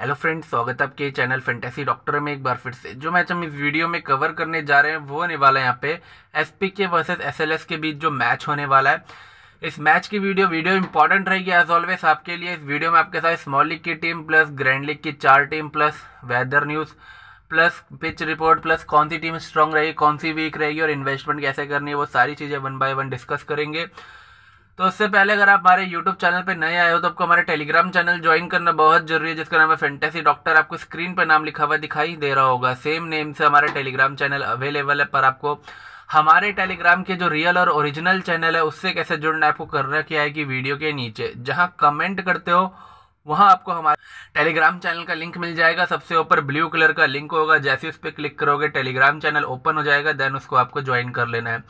hello friends स्वागत है आपके चैनल फेंटेसी डॉक्टर में एक बार फिर से जो मैच हम इस वीडियो में कवर करने जा रहे हैं वो होने वाला है यहाँ पे एसपी के वर्सेस एसएलएस के बीच जो मैच होने वाला है इस मैच की वीडियो वीडियो इंपॉर्टेंट रहेगी एज ऑलवेज आपके लिए इस वीडियो में आपके साथ स्मॉल लीग की टीम प्लस ग्रैंड लीग की चार team plus weather news plus pitch report plus कौन सी टीम स्ट्रांग रहेगी कौन सी वीक रहेगी और इन्वेस्टमेंट कैसे करनी है वो सारी चीज़ें वन बाय वन डिस्कस करेंगे तो उससे पहले अगर आप हमारे यूट्यूब चैनल पे नए आए हो तो आपको हमारे टेलीग्राम चैनल ज्वाइन करना बहुत जरूरी है जिसका नाम है फेंटेसी डॉक्टर आपको स्क्रीन पर नाम लिखा हुआ दिखाई दे रहा होगा सेम नेम से हमारा टेलीग्राम चैनल अवेलेबल है पर आपको हमारे टेलीग्राम के जो रियल और ओरिजिनल चैनल है उससे कैसे जुड़ना है आपको करना क्या है कि वीडियो के नीचे जहाँ कमेंट करते हो वहाँ आपको हमारे टेलीग्राम चैनल का लिंक मिल जाएगा सबसे ऊपर ब्लू कलर का लिंक होगा जैसे उस पर क्लिक करोगे टेलीग्राम चैनल ओपन हो जाएगा देन उसको आपको ज्वाइन कर लेना है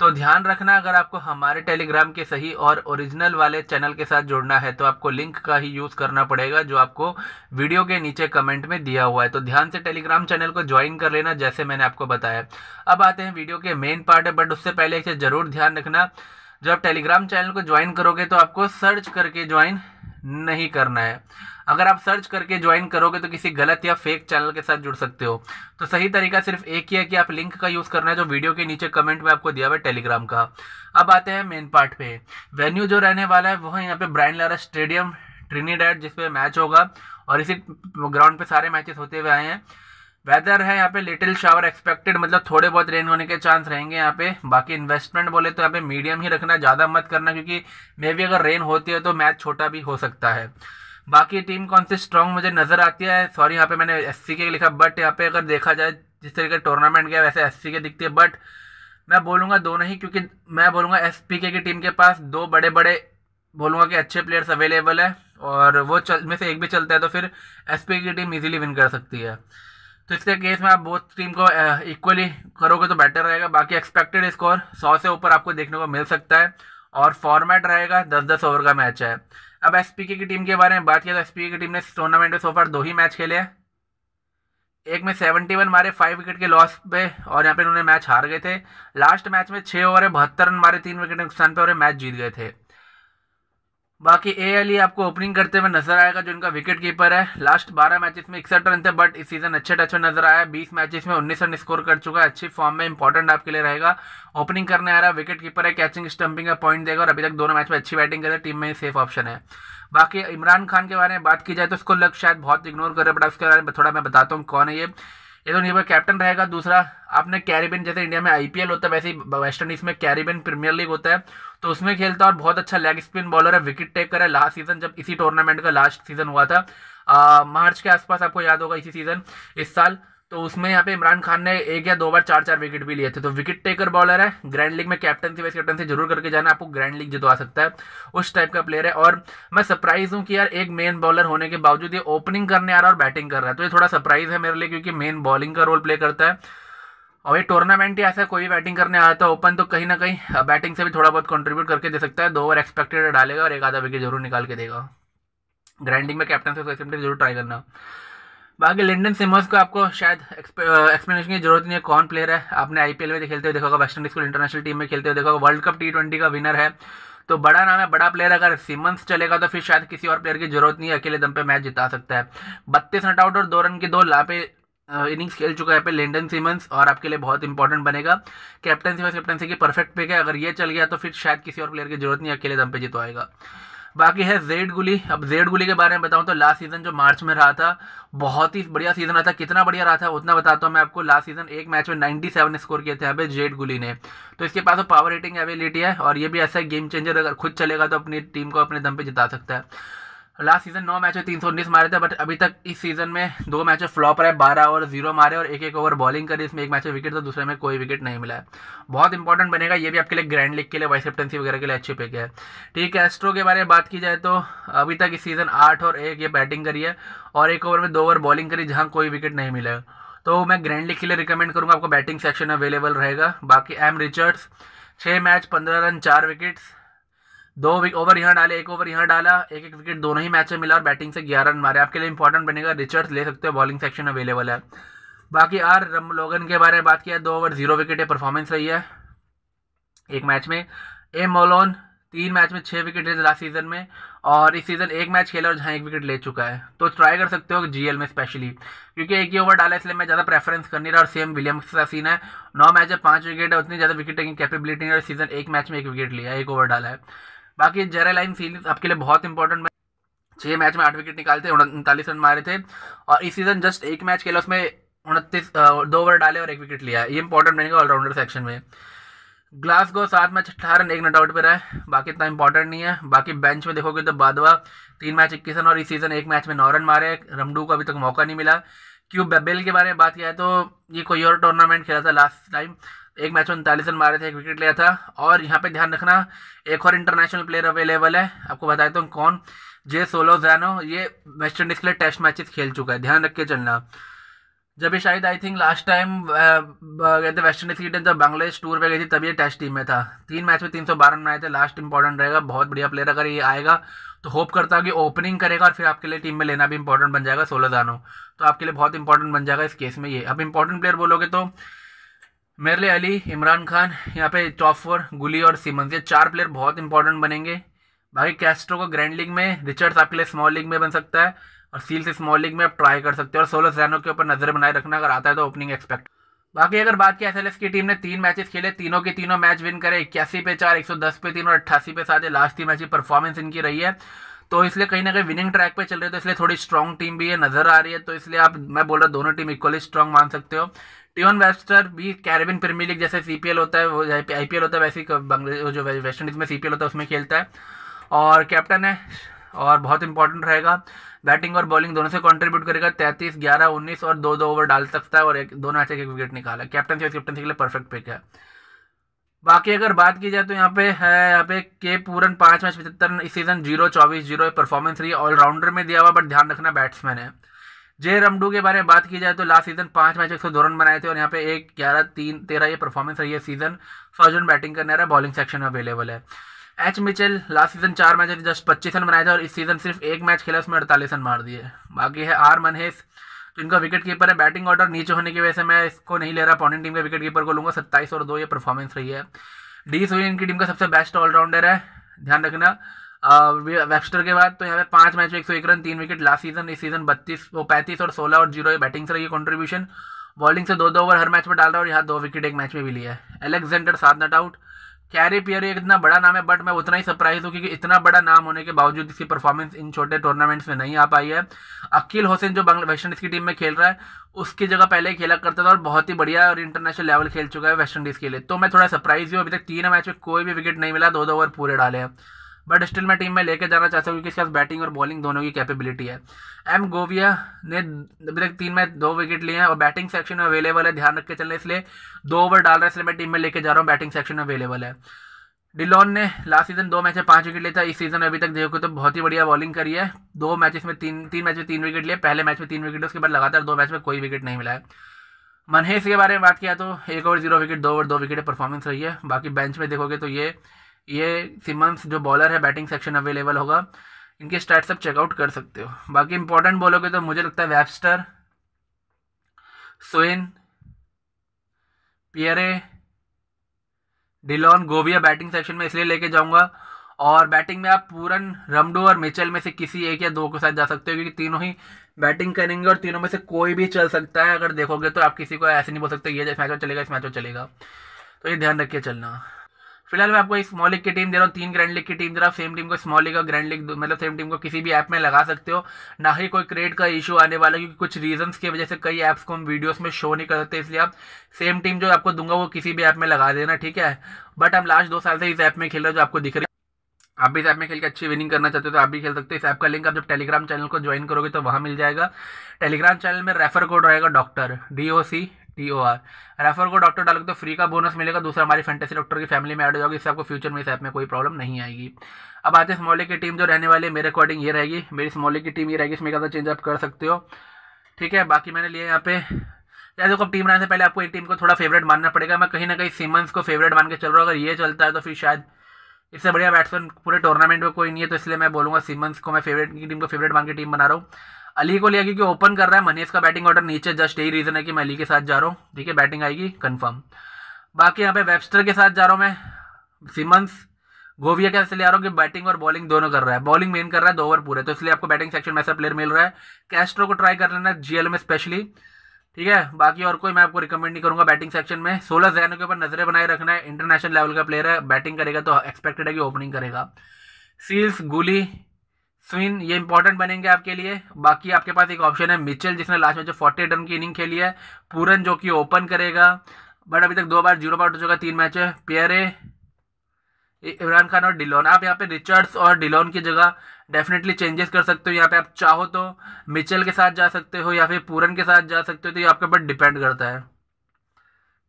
तो ध्यान रखना अगर आपको हमारे टेलीग्राम के सही और ओरिजिनल वाले चैनल के साथ जुड़ना है तो आपको लिंक का ही यूज़ करना पड़ेगा जो आपको वीडियो के नीचे कमेंट में दिया हुआ है तो ध्यान से टेलीग्राम चैनल को ज्वाइन कर लेना जैसे मैंने आपको बताया अब आते हैं वीडियो के मेन पार्ट है बट उससे पहले इसे ज़रूर ध्यान रखना जब टेलीग्राम चैनल को ज्वाइन करोगे तो आपको सर्च करके ज्वाइन नहीं करना है अगर आप सर्च करके ज्वाइन करोगे तो किसी गलत या फेक चैनल के साथ जुड़ सकते हो तो सही तरीका सिर्फ एक ही है कि आप लिंक का यूज़ करना है जो वीडियो के नीचे कमेंट में आपको दिया हुआ है टेलीग्राम का अब आते हैं मेन पार्ट पे वेन्यू जो रहने वाला है वह यहाँ पे ब्राइन लारा स्टेडियम ट्रिनीडेड जिसपे मैच होगा और इसी ग्राउंड पे सारे मैचेस होते हुए आए हैं वेदर है यहाँ पे लिटिल शावर एक्सपेक्टेड मतलब थोड़े बहुत रेन होने के चांस रहेंगे यहाँ पे बाकी इन्वेस्टमेंट बोले तो यहाँ पे मीडियम ही रखना ज़्यादा मत करना क्योंकि मे भी अगर रेन होती है तो मैच छोटा भी हो सकता है बाकी टीम कौन सी स्ट्रांग मुझे नज़र आती है सॉरी यहाँ पे मैंने एस के लिखा बट यहाँ पे अगर देखा जाए जिस तरीके टूर्नामेंट गया वैसे एस के दिखती है बट मैं बोलूँगा दोनों ही क्योंकि मैं बोलूँगा एस की टीम के पास दो बड़े बड़े बोलूँगा कि अच्छे प्लेयर्स अवेलेबल है और वो चल में से एक भी चलता है तो फिर एस की टीम ईजिली विन कर सकती है तो इसके केस में आप बहुत टीम को इक्वली करोगे तो बेटर रहेगा बाकी एक्सपेक्टेड स्कोर सौ से ऊपर आपको देखने को मिल सकता है और फॉर्मेट रहेगा दस दस ओवर का मैच है अब एस की टीम के बारे में बात किया तो एस की टीम ने टूर्नामेंट में सोफार दो ही मैच खेले हैं एक में सेवेंटी वन मारे फाइव विकेट के लॉस पे और यहाँ पे उन्होंने मैच हार गए थे लास्ट मैच में छः ओवर है बहत्तर रन मारे तीन विकेट के नुकसान पे और मैच जीत गए थे बाकी ए अली e आपको ओपनिंग करते हुए नजर आएगा जो इनका विकेट कीपर है लास्ट 12 मैचेस में इकसठ रन थे बट इस सीजन अच्छे टच में नजर आया 20 मैचेस में 19 रन स्कोर कर चुका है अच्छी फॉर्म में इंपॉर्टेंट आपके लिए रहेगा ओपनिंग करने आ रहा है विकेट कीपर है कैचिंग स्टंपिंग का पॉइंट देगा और अभी तक दोनों मैच में अच्छी बैटिंग करे टीम में सेफ ऑप्शन है बाकी इमरान खान के बारे में बात की जाए तो उसको लग शायद बहुत इग्नोर कर रहे बट उसके बारे में थोड़ा मैं बताता हूँ कौन है ये ये तो नहीं कैप्टन रहेगा दूसरा आपने कैरिबियन जैसे इंडिया में आईपीएल होता है वैसे ही वेस्ट इंडीज में कैरिबियन प्रीमियर लीग होता है तो उसमें खेलता है और बहुत अच्छा लेग स्पिन बॉलर है विकेट टेकर है लास्ट सीजन जब इसी टूर्नामेंट का लास्ट सीजन हुआ था आ, मार्च के आसपास आपको याद होगा इसी सीजन इस साल तो उसमें यहाँ पे इमरान खान ने एक या दो बार चार चार विकेट भी लिए थे तो विकेट टेकर बॉलर है ग्रैंड लीग में कैप्टन थी वैसे कैप्टन से जरूर करके जाना आपको ग्रैंड लीग जितवा सकता है उस टाइप का प्लेयर है और मैं सरप्राइज हूँ कि यार एक मेन बॉलर होने के बावजूद ये ओपनिंग करने आ रहा है और बैटिंग कर रहा है तो ये थोड़ा सरप्राइज है मेरे लिए क्योंकि मेन बॉलिंग का रोल प्ले करता है और ये टूर्नामेंट ही ऐसा कोई भी बैटिंग करने आता है ओपन तो कहीं ना कहीं बैटिंग से भी थोड़ा बहुत कंट्रीब्यूट करके दे सकता है दो ओवर एक्सपेक्टेड डालेगा और एक आधा विकेट जरूर निकाल के देगा ग्रैंडिंग में कैप्टन से जरूर ट्राई करना बाकी लंडन सिमर्स को आपको शायद एक्सप्लेनेशन की जरूरत नहीं है कौन प्लेयर है आपने आईपीएल में खेलते हुए देखा होगा वेस्ट इंडीज को इंटरनेशनल टीम में खेलते हुए देखा होगा वर्ल्ड कप टी ट्वेंटी का विनर है तो बड़ा नाम है बड़ा प्लेयर अगर सिमंस चलेगा तो फिर शायद किसी और प्लेयर की जरूरत नहीं है अकेले दम पे मैच जिता सकता है बत्तीस नट आउट और दो रन की दो लापे इनिंग्स खेल चुका है पे लेंडन सिमंस और आपके लिए बहुत इंपॉर्टेंट बनेगा कैप्टनसी वाइस कैप्टनसी की परफेक्ट पिक है अगर ये चल गया तो फिर शायद किसी और प्लेयर की जरूरत नहीं अकेले दम पे जितवाएगा बाकी है जेड गुली अब जेड गुली के बारे में बताऊं तो लास्ट सीज़न जो मार्च में रहा था बहुत ही बढ़िया सीज़न रहा था कितना बढ़िया रहा था उतना बताता हूँ मैं आपको लास्ट सीज़न एक मैच में 97 स्कोर किए थे अबे जेड गुली ने तो इसके पास तो पावर रेटिंग एबिलिटी है और ये भी ऐसा गेम चेंजर अगर खुद चलेगा तो अपनी टीम को अपने दम पर जिता सकता है लास्ट सीजन नौ मैचों तीन सौ उन्नीस मारे थे बट अभी तक इस सीजन में दो मैचों फ्लॉप रहे बारह ओवर जीरो मारे और एक एक ओवर बॉलिंग करी इसमें एक मैच में विकेट तो दूसरे में कोई विकेट नहीं मिला है बहुत इंपॉर्टेंट बनेगा ये भी आपके लिए ग्रैंड लीग के लिए वाइस कैप्टनसी वगैरह के लिए अच्छे पिक है ठीक है एस्ट्रो के बारे में बात की जाए तो अभी तक इस सीजन आठ और एक ये बैटिंग करी है और एक ओवर में दो ओवर बॉलिंग करी जहाँ कोई विकेट नहीं मिला तो मैं ग्रैंड लीग के लिए रिकमेंड करूँगा आपको बैटिंग सेक्शन अवेलेबल रहेगा बाकी एम रिचर्ड्स छः मैच पंद्रह रन चार विकेट्स दो ओवर यहाँ डाले एक ओवर यहाँ डाला एक एक विकेट दोनों ही मैच में मिला और बैटिंग से ग्यारह रन मारे आपके लिए इंपॉर्टेंट बनेगा रिचर्ड्स ले सकते हो बॉलिंग सेक्शन अवेलेबल है बाकी आर रम लोगन के बारे में बात किया दो ओवर जीरो विकेट परफॉर्मेंस रही है एक मैच में ए मोलोन तीन मैच में छः विकेट ले लास्ट सीजन में और इस सीज़न एक मैच खेला और जहाँ एक विकेट ले चुका है तो ट्राई कर सकते हो जीएल में स्पेशली क्योंकि एक ही ओवर डाला इसलिए मैं ज़्यादा प्रेफरेंस कर नहीं रहा और सेम विलियम्स का सीन है नौ मैच है पाँच विकेट है उतनी ज़्यादा विकेट टेकिंग कैपेबिलिटी नहीं और सीज़न एक मैच में एक विकेट लिया एक ओवर डाला है बाकी जेरा लाइन सीरीज आपके लिए बहुत इंपॉर्टेंट छः मैच में आठ विकेट निकालते उनतालीस रन मारे थे और इस सीज़न जस्ट एक मैच खेला उसमें उनतीस दो ओवर डाले और एक विकेट लिया ये इंपॉर्टेंट बनेगा ऑलराउंडर सेक्शन में ग्लास को सात मैच अठारह रन एक नट आउट पर रहा है बाकी इतना इंपॉर्टेंट नहीं है बाकी बेंच में देखोगे तो बादवा तीन मैच इक्कीस रन और इस सीज़न एक मैच में नौ रन मारे रमडू को अभी तक मौका नहीं मिला क्यों बेबेल के बारे में बात किया है तो ये कोई और टूर्नामेंट खेला था लास्ट टाइम एक मैच में उनतालीस रन मारे थे एक विकेट लिया था और यहाँ पे ध्यान रखना एक और इंटरनेशनल प्लेयर अवेलेबल है आपको बता देता हूँ कौन जे सोलो जैनो ये वेस्ट इंडीज़ के लिए टेस्ट मैचेस खेल चुका है ध्यान रख के चलना जब ये शायद आई थिंक लास्ट टाइम गए थे वेस्ट इंडीज़ की टीम जब बांग्लादेश टूर पे गई थी तब ये टेस्ट टीम में था तीन मैच में तीन सौ बारह रन आए थे लास्ट इंपॉर्टेंट रहेगा बहुत बढ़िया प्लेयर अगर ये आएगा तो होप करता हूँ कि ओपनिंग करेगा और फिर आपके लिए टीम में लेना भी इंपॉर्टेंट बन जाएगा सोलह जानो तो आपके लिए बहुत इंपॉर्टेंट बन जाएगा इस केस में ये अब इंपॉर्टेंट प्लेयर बोलोगे तो मेरले अली इमरान खान यहाँ पे चौफर गुली और सीमंस ये चार प्लेयर बहुत इंपॉर्टेंट बनेंगे बाकी कैस्ट्रो को ग्रैंड लीग में रिचर्ड्स आपके लिए स्मॉल लीग में बन सकता है और सील्स स्मॉल लीग में आप ट्राई कर सकते हो और सोलह जैनो के ऊपर नजर बनाए रखना अगर आता है तो ओपनिंग एक्सपेक्ट बाकी अगर बात की एस की टीम ने तीन मैचेस खेले तीनों के तीनों मैच विन करे इक्यासी पे चार एक सौ दस पे तीन और अट्ठासी पे सात लास्ट तीन मैच की परफॉर्मेंस इनकी रही है तो इसलिए कहीं ना कहीं विनिंग ट्रैक पे चल रहे तो इसलिए थोड़ी स्ट्रॉन्ग टीम भी है नजर आ रही है तो इसलिए आप मैं बोल रहा दोनों टीम इक्वली स्ट्रॉन्ग मान सकते हो टीवन वेस्टर भी कैरेबिन प्रीमियर लीग जैसे सीपीएल होता है वो आईपीएल होता है वैसे ही जो वेस्ट इंडीज में सीपीएल होता है उसमें खेलता है और कैप्टन है और बहुत इंपॉर्टेंट रहेगा बैटिंग और बॉलिंग दोनों से कंट्रीब्यूट करेगा तैंतीस ग्यारह उन्नीस और दो दो ओवर डाल सकता है और एक दोनों अच्छे एक विकेट निकाला कैप्टन से कैप्टन के लिए परफेक्ट पिक है बाकी अगर बात की जाए तो यहाँ पे है यहाँ पे के पूरन पाँच मैच पचहत्तर इस सीजन जीरो चौबीस जीरो परफॉर्मेंस रही ऑलराउंडर में दिया हुआ बट ध्यान रखना बैट्समैन है जे रमडू के बारे में बात की जाए तो लास्ट सीजन पाँच मैच एक सौ दो रन बनाए थे और यहाँ पे एक ग्यारह तीन तेरह ये परफॉर्मेंस रही है सीजन सौ जन बैटिंग करने रहा है बॉलिंग सेक्शन में अवेलेबल है एच मिचेल लास्ट सीजन चार मैच जस्ट पच्चीस रन बनाए थे और इस सीजन सिर्फ एक मैच खेला उसमें अड़तालीस रन मार दिए बाकी है आर मनहेश तो इनका विकेट कीपर है बैटिंग ऑर्डर नीचे होने की वजह से मैं इसको नहीं ले रहा अपॉनिंग टीम के विकेट कीपर को लूंगा सत्ताईस और दो ये परफॉर्मेंस रही है डी सोई इनकी टीम का सबसे बेस्ट ऑलराउंडर है ध्यान रखना वेबस्टर के बाद तो यहाँ पे पांच मैच में एक सौ एक रन तीन विकेट लास्ट सीजन इस सीजन बत्तीस वो पैंतीस और सोलह और जीरो बैटिंग से रही है कॉन्ट्रीब्यूशन बॉलिंग से दो दो ओवर हर मैच में डाल रहा है और यहाँ दो विकेट एक मैच में भी लिया है एलेक्जेंडर सात नट आउट कैरी पियर एक इतना बड़ा नाम है बट मैं उतना ही सरप्राइज हूँ क्योंकि इतना बड़ा नाम होने के बावजूद इसकी परफॉर्मेंस इन छोटे टूर्नामेंट्स में नहीं आ पाई है अकील हुसैन जो बंग वेस्ट इंडीज़ की टीम में खेल रहा है उसकी जगह पहले ही खेला करता था और बहुत ही बढ़िया और इंटरनेशनल लेवल खेल चुका है वेस्ट इंडीज़ के लिए तो मैं थोड़ा सरप्राइज हूँ अभी तक तीन मैच में कोई भी विकेट नहीं मिला दो दो ओवर पूरे डाले हैं बट स्टिल मैं टीम में लेके जाना चाहता हूँ क्योंकि इसके पास बैटिंग और बॉलिंग दोनों की कैपेबिलिटी है एम गोविया ने अभी तक तीन में दो विकेट लिए हैं और बैटिंग सेक्शन में अवेलेबल है ध्यान रख के चलना इसलिए दो ओवर डाल रहा है इसलिए मैं टीम में लेके जा रहा हूँ बैटिंग सेक्शन में अवेलेबल है डिलॉन ने लास्ट सीजन दो मैच में पाँच विकेट लिया था इस सीजन अभी तक देखो तो बहुत ही बढ़िया बॉलिंग करी है दो मैचेस में तीन तीन मैच में तीन विकेट लिए पहले मैच में तीन विकेट उसके बाद लगातार दो मैच में कोई विकेट नहीं मिला है मनहेश के बारे में बात किया तो एक ओवर जीरो विकेट दो ओवर दो विकेट परफॉर्मेंस रही है बाकी बेंच में देखोगे तो ये ये सिमंस जो बॉलर है बैटिंग सेक्शन अवेलेबल होगा इनके स्टैट्स आप चेकआउट कर सकते हो बाकी इंपॉर्टेंट बोलोगे तो मुझे लगता है वेबस्टर सोइन पियरे डिलॉन गोविया बैटिंग सेक्शन में इसलिए लेके जाऊंगा और बैटिंग में आप पूरन रमडू और मिचेल में से किसी एक या दो के साथ जा सकते हो क्योंकि तीनों ही बैटिंग करेंगे और तीनों में से कोई भी चल सकता है अगर देखोगे तो आप किसी को ऐसे नहीं बोल सकते ये जैसे मैच में चलेगा इस मैच में चलेगा तो ये ध्यान रखिए चलना फिलहाल मैं आपको स्मॉल लीग की टीम दे रहा हूँ तीन ग्रैंड लीग की टीम दे रहा हूँ सेम टीम को स्मॉल लीग और ग्रैंड लीग मतलब सेम टीम को किसी भी ऐप में लगा सकते हो ना ही कोई क्रेड का इशू आने वाला क्योंकि कुछ रीजंस की वजह से कई ऐप्स को हम वीडियोस में शो नहीं कर सकते इसलिए आप सेम टीम जो आपको दूंगा वो किसी भी ऐप में लगा देना ठीक है बट हम लास्ट दो साल से इस ऐप में खेल रहे जो आपको दिख रही आप भी इस ऐप में खेल के अच्छी विनिंग करना चाहते हो तो आप भी खेल सकते हो इस ऐप का लिंक आप जब टेलीग्राम चैनल को ज्वाइन करोगे तो वहाँ मिल जाएगा टेलीग्राम चैनल में रेफर कोड रहेगा doctor D O C T O R refer को डॉक्टर डालोगे तो फ्री का बोनस मिलेगा दूसरा हमारी फैंटेसी डॉक्टर की फैमिली में ऐड हो जाओगी इससे आपको फ्यूचर में इस ऐप में कोई प्रॉब्लम नहीं आएगी अब आते हैं स्मॉले की टीम जो रहने वाली है मेरे अकॉर्डिंग ये रहेगी मेरी स्मॉले की टीम ये रहेगी इसमें ज़्यादा चेंज आप कर सकते हो ठीक है बाकी मैंने लिए यहाँ पे जैसे देखो टीम रहने से पहले आपको एक टीम को थोड़ा फेवरेट मानना पड़ेगा मैं कहीं ना कहीं सिमंस को फेवरेट मान के चल रहा हूँ अगर ये चलता है तो फिर शायद इससे बढ़िया बैट्समैन पूरे टूर्नामेंट में कोई नहीं है तो इसलिए मैं बोलूँगा सिमंस को मैं फेवरेट की टीम को फेवरेट मान के टीम बना रहा हूँ अली को लिया क्योंकि ओपन कर रहा है मनीष का बैटिंग ऑर्डर नीचे जस्ट यही रीज़न है कि मैं अली के साथ जा रहा हूँ ठीक है बैटिंग आएगी कन्फर्म बाकी यहाँ पे वेबस्टर के साथ जा रहा हूँ मैं सिमंस गोविया का ले आ रहा हूँ कि बैटिंग और बॉलिंग दोनों कर रहा है बॉलिंग मेन कर रहा है दो ओवर पूरे तो इसलिए आपको बैटिंग सेक्शन में ऐसा प्लेयर मिल रहा है कैस्ट्रो को ट्राई कर लेना जीएल में स्पेशली ठीक है बाकी और कोई मैं आपको रिकमेंड नहीं करूंगा बैटिंग सेक्शन में सोलह जैनों के ऊपर नजरें बनाए रखना है इंटरनेशनल लेवल का प्लेयर है बैटिंग करेगा तो एक्सपेक्टेड है कि ओपनिंग करेगा सील्स गुली स्विन ये इंपॉर्टेंट बनेंगे आपके लिए बाकी आपके पास एक ऑप्शन है मिचेल जिसने लास्ट में जो फोर्टी रन की इनिंग खेली है पूरन जो कि ओपन करेगा बट अभी तक दो बार जीरो बार हो चुका तीन मैच है पेयरे इमरान खान और डिलोन आप यहाँ पे रिचर्ड्स और डिलोन की जगह डेफिनेटली चेंजेस कर सकते हो यहाँ पे आप चाहो तो मिचेल के साथ जा सकते हो या फिर पूरन के साथ जा सकते हो तो ये आपके ऊपर डिपेंड करता है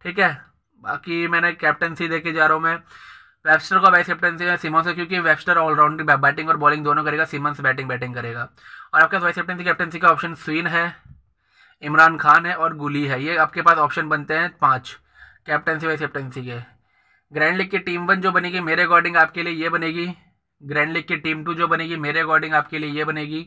ठीक है बाकी मैंने कैप्टनसी देके जा रहा हूँ मैं वेबस्टर का वाइस कैप्टनसी है सिमन से क्योंकि वेबस्टर ऑलराउंड बैटिंग और बॉलिंग दोनों करेगा सिमंस बैटिंग बैटिंग करेगा और आपके पास वाइस कैप्टनसी कैप्टनसी का ऑप्शन स्वीन है इमरान खान है और गुली है ये आपके पास ऑप्शन बनते हैं पाँच कैप्टनसी वाइस कैप्टनसी के ग्रैंड लीग की टीम वन जो बनेगी मेरे अकॉर्डिंग आपके लिए ये बनेगी ग्रैंड लीग की टीम टू जो बनेगी मेरे अकॉर्डिंग आपके लिए ये बनेगी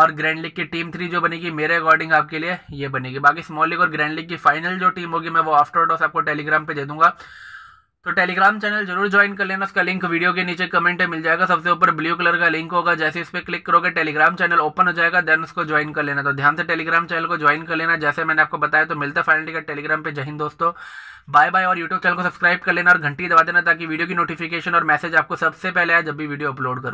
और ग्रैंड लीग की टीम थ्री जो बनेगी मेरे अकॉर्डिंग आपके लिए ये बनेगी बाकी स्मॉल लीग और ग्रैंड लीग की फाइनल जो टीम होगी मैं वो आफ्टर डॉस आपको टेलीग्राम पे दे दूंगा तो टेलीग्राम चैनल जरूर ज्वाइन कर लेना उसका लिंक वीडियो के नीचे कमेंट में मिल जाएगा सबसे ऊपर ब्लू कलर का लिंक होगा जैसे इस पर क्लिक करोगे टेलीग्राम चैनल ओपन हो जाएगा देन उसको ज्वाइन कर लेना तो ध्यान से टेलीग्राम चैनल को ज्वाइन कर लेना जैसे मैंने आपको बताया तो मिलता है टिकट टेलीग्राम पर जहीन दोस्तों बाय बाय और यूट्यूब चैनल को सब्सक्राइब कर लेना और घंटी दबा देना ताकि वीडियो की नोटिफिकेशन और मैसेज आपको सबसे पहले आए जब भी वीडियो अपलोड करो